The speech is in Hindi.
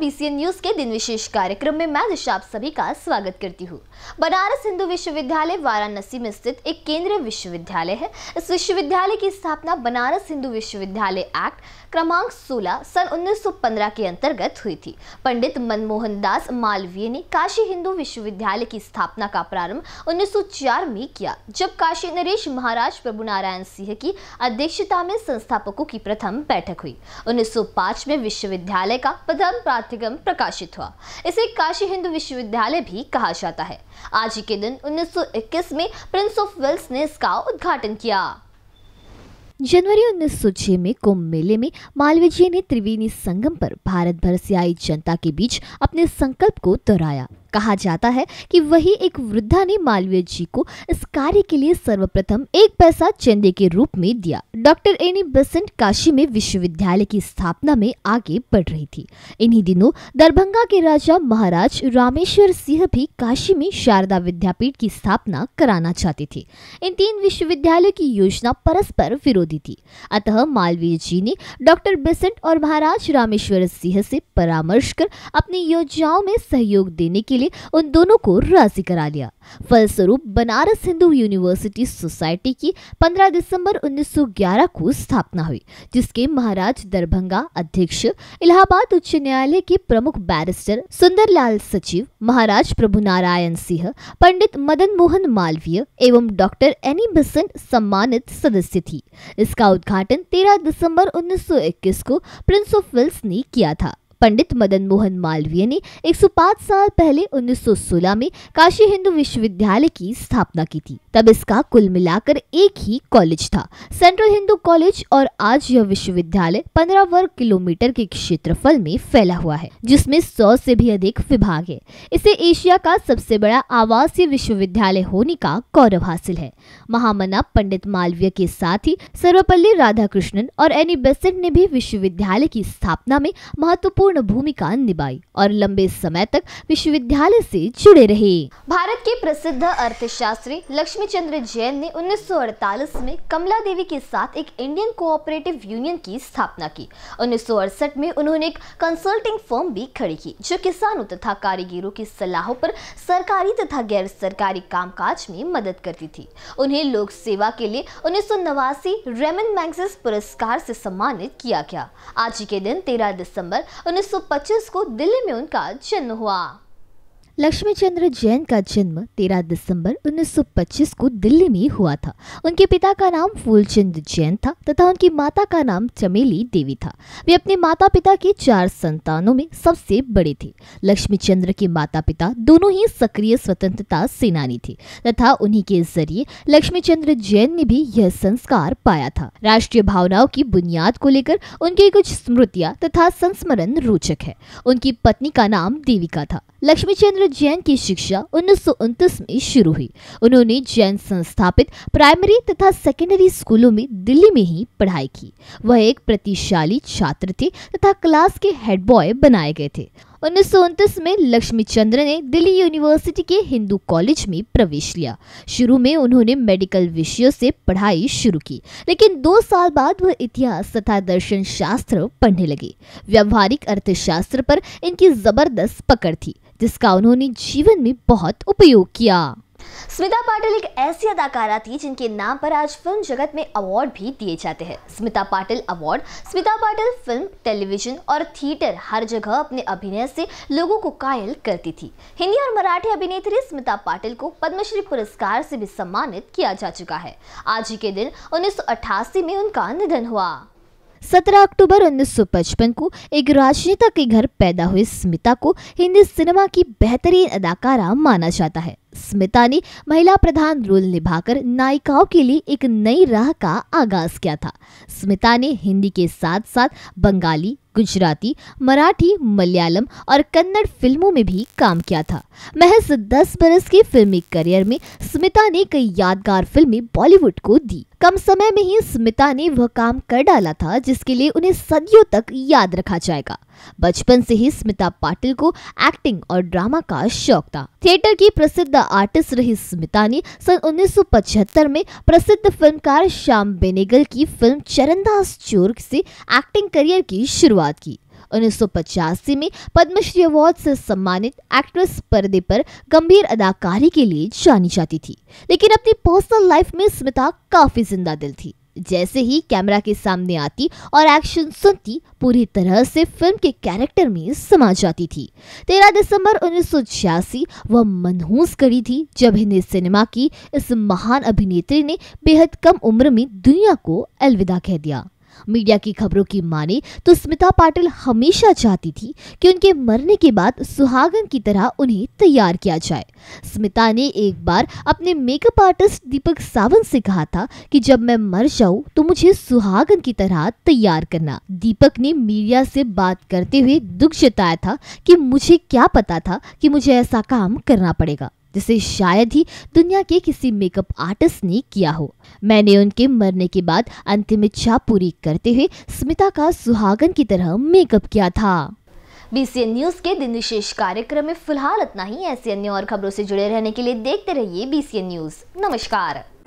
बीसीएन न्यूज के दिन विशेष कार्यक्रम में मैं दिशा आप सभी का स्वागत करती हूँ बनारस हिंदू विश्वविद्यालय वाराणसी में स्थित एक केंद्रीय विश्वविद्यालय है इस विश्वविद्यालय की स्थापना बनारस हिंदू विश्वविद्यालय एक्ट क्रमांक 16 सन 1915 के अंतर्गत हुई थी पंडित मनमोहन दास मालवीय ने काशी हिंदू विश्वविद्यालय की स्थापना का प्रारंभ उन्नीस में किया जब काशी नरेश महाराज प्रभु नारायण सिंह की अध्यक्षता में संस्थापकों की प्रथम बैठक हुई उन्नीस में विश्वविद्यालय का प्रथम पाठ्यक्रम प्रकाशित हुआ इसे काशी हिंदू विश्वविद्यालय भी कहा जाता है आज ही के दिन 1921 में प्रिंस ऑफ वेल्स ने इसका उद्घाटन किया जनवरी उन्नीस में कुंभ मेले में मालवीय जी ने त्रिवेणी संगम पर भारत भर से आई जनता के बीच अपने संकल्प को दोहराया कहा जाता है कि वही एक वृद्धा ने मालवीय जी को इस कार्य के लिए सर्वप्रथम एक पैसा चंदे के रूप में दिया डॉक्टर एनी बसंत काशी में विश्वविद्यालय की स्थापना में आगे बढ़ रही थी इन्हीं दिनों दरभंगा के राजा महाराज रामेश्वर सिंह भी काशी में शारदा विद्यापीठ की स्थापना कराना चाहते थे इन तीन विश्वविद्यालयों की योजना परस्पर विरोधी थी अतः मालवीय जी ने डॉक्टर बेसेंट और महाराज रामेश्वर सिंह से परामर्श कर अपनी योजनाओं में सहयोग देने के लिए उन दोनों को राजी करा लिया फलस्वरूप बनारस हिंदू यूनिवर्सिटी सोसाइटी की 15 दिसंबर 1911 को स्थापना हुई जिसके महाराज दरभंगा अध्यक्ष इलाहाबाद उच्च न्यायालय के प्रमुख बैरिस्टर सुंदरलाल सचिव महाराज प्रभु नारायण सिंह पंडित मदन मोहन मालवीय एवं डॉक्टर एनी बसंत सम्मानित सदस्य थी इसका उद्घाटन 13 दिसंबर 1921 को प्रिंस ऑफ वेल्स ने किया था पंडित मदन मोहन मालवीय ने 105 साल पहले 1916 में काशी हिंदू विश्वविद्यालय की स्थापना की थी तब इसका कुल मिलाकर एक ही कॉलेज था सेंट्रल हिंदू कॉलेज और आज यह विश्वविद्यालय 15 वर्ग किलोमीटर के क्षेत्रफल में फैला हुआ है जिसमें 100 से भी अधिक विभाग है इसे एशिया का सबसे बड़ा आवासीय विश्वविद्यालय होने का गौरव हासिल है महामना पंडित मालवीय के साथ ही सर्वपल्ली राधाकृष्णन और एनी बेसेंट ने भी विश्वविद्यालय की स्थापना में महत्वपूर्ण महत्वपूर्ण भूमिका निभाई और लंबे समय तक विश्वविद्यालय से जुड़े रहे भारत के प्रसिद्ध अर्थशास्त्री लक्ष्मी चंद्र जैन ने 1948 में कमला देवी के साथ एक इंडियन कोऑपरेटिव यूनियन की स्थापना की उन्नीस में उन्होंने एक कंसल्टिंग फर्म भी खड़ी की जो किसानों तथा कारीगरों की सलाहों पर सरकारी तथा गैर सरकारी कामकाज में मदद करती थी उन्हें लोक सेवा के लिए उन्नीस रेमन मैगजिस पुरस्कार से सम्मानित किया गया आज के दिन तेरह दिसंबर 1925 को दिल्ली में उनका जन्म हुआ लक्ष्मी चंद्र जैन का जन्म 13 दिसंबर 1925 को दिल्ली में हुआ था उनके पिता का नाम फूलचंद जैन था तथा उनकी माता का नाम चमेली देवी था वे अपने माता पिता के चार संतानों में सबसे बड़े थे लक्ष्मी चंद्र के माता पिता दोनों ही सक्रिय स्वतंत्रता सेनानी थे तथा उन्हीं के जरिए लक्ष्मी चंद्र जैन ने भी यह संस्कार पाया था राष्ट्रीय भावनाओं की बुनियाद को लेकर उनकी कुछ स्मृतियाँ तथा संस्मरण रोचक है उनकी पत्नी का नाम देविका था लक्ष्मी चंद्र जैन की शिक्षा उन्नीस में शुरू हुई उन्होंने जैन संस्थापित प्राइमरी तथा सेकेंडरी स्कूलों में दिल्ली में ही पढ़ाई की वह एक प्रतिशाली छात्र थे तथा क्लास के हेड बॉय बनाए गए थे उन्नीस में लक्ष्मी चंद्र ने दिल्ली यूनिवर्सिटी के हिंदू कॉलेज में प्रवेश लिया शुरू में उन्होंने मेडिकल विषयों से पढ़ाई शुरू की लेकिन दो साल बाद वह इतिहास तथा दर्शन शास्त्र पढ़ने लगे व्यवहारिक अर्थशास्त्र पर इनकी जबरदस्त पकड़ थी जिसका उन्होंने जीवन में बहुत उपयोग किया स्मिता पाटिल एक ऐसी अदाकारा थी जिनके नाम पर आज फिल्म जगत में अवार्ड भी दिए जाते हैं Smita Patil award Smita Patil film television और थिएटर हर जगह अपने अभिनय से लोगों को कायल करती थी हिंदी और मराठी अभिनेत्री स्मिता पाटिल को पद्मश्री पुरस्कार से भी सम्मानित किया जा चुका है आज ही के दिन उन्नीस में उनका निधन हुआ 17 अक्टूबर 1955 को एक राजनेता के घर पैदा हुई स्मिता को हिंदी सिनेमा की बेहतरीन अदाकारा माना जाता है स्मिता ने महिला प्रधान रोल निभाकर नायिकाओं के लिए एक नई राह का आगाज किया था स्मिता ने हिंदी के साथ साथ बंगाली गुजराती मराठी मलयालम और कन्नड़ फिल्मों में भी काम किया था महज 10 बरस के फिल्मी करियर में स्मिता ने कई यादगार फिल्में बॉलीवुड को दी कम समय में ही स्मिता ने वह काम कर डाला था जिसके लिए उन्हें सदियों तक याद रखा जाएगा बचपन से ही स्मिता पाटिल को एक्टिंग और ड्रामा का शौक था थिएटर की प्रसिद्ध आर्टिस्ट रही स्मिता ने सन 1975 में प्रसिद्ध फिल्मकार श्याम बेनेगल की फिल्म चरणदास चोर से एक्टिंग करियर की शुरुआत शुरुआत की उन्नीस में पद्मश्री अवार्ड से सम्मानित एक्ट्रेस पर्दे पर गंभीर अदाकारी के लिए जानी जाती थी लेकिन अपनी पर्सनल लाइफ में स्मिता काफी जिंदा दिल थी जैसे ही कैमरा के सामने आती और एक्शन सुनती पूरी तरह से फिल्म के कैरेक्टर में समा जाती थी 13 दिसंबर उन्नीस वह मनहूस कड़ी थी जब हिंदी सिनेमा की इस महान अभिनेत्री ने बेहद कम उम्र में दुनिया को अलविदा कह दिया मीडिया की खबरों की माने तो स्मिता पाटिल हमेशा चाहती थी कि उनके मरने के बाद सुहागन की तरह उन्हें तैयार किया जाए स्मिता ने एक बार अपने मेकअप आर्टिस्ट दीपक सावंत से कहा था कि जब मैं मर जाऊं तो मुझे सुहागन की तरह तैयार करना दीपक ने मीडिया से बात करते हुए दुख जताया था कि मुझे क्या पता था कि मुझे ऐसा काम करना पड़ेगा जिसे शायद ही दुनिया के किसी मेकअप आर्टिस्ट ने किया हो मैंने उनके मरने के बाद अंतिम इच्छा पूरी करते हुए स्मिता का सुहागन की तरह मेकअप किया था बीसीएन न्यूज के दिन विशेष कार्यक्रम में फिलहाल इतना ही ऐसी अन्य और खबरों से जुड़े रहने के लिए देखते रहिए बीसीएन न्यूज नमस्कार